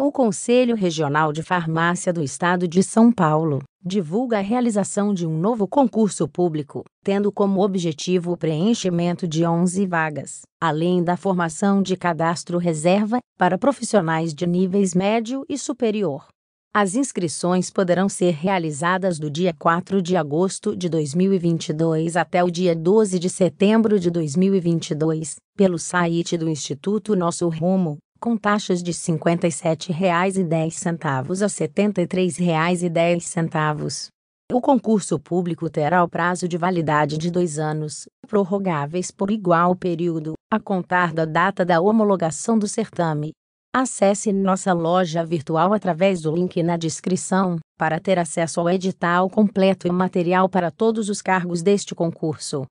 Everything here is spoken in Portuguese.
Então, o Conselho Regional de Farmácia do Estado de São Paulo divulga a realização de um novo concurso público, tendo como objetivo o preenchimento de 11 vagas, além da formação de cadastro reserva para profissionais de níveis médio e superior. As inscrições poderão ser realizadas do dia 4 de agosto de 2022 até o dia 12 de setembro de 2022, pelo site do Instituto Nosso Rumo, com taxas de R$ 57,10 a R$ 73,10. O concurso público terá o prazo de validade de dois anos, prorrogáveis por igual período, a contar da data da homologação do certame. Acesse nossa loja virtual através do link na descrição, para ter acesso ao edital completo e material para todos os cargos deste concurso.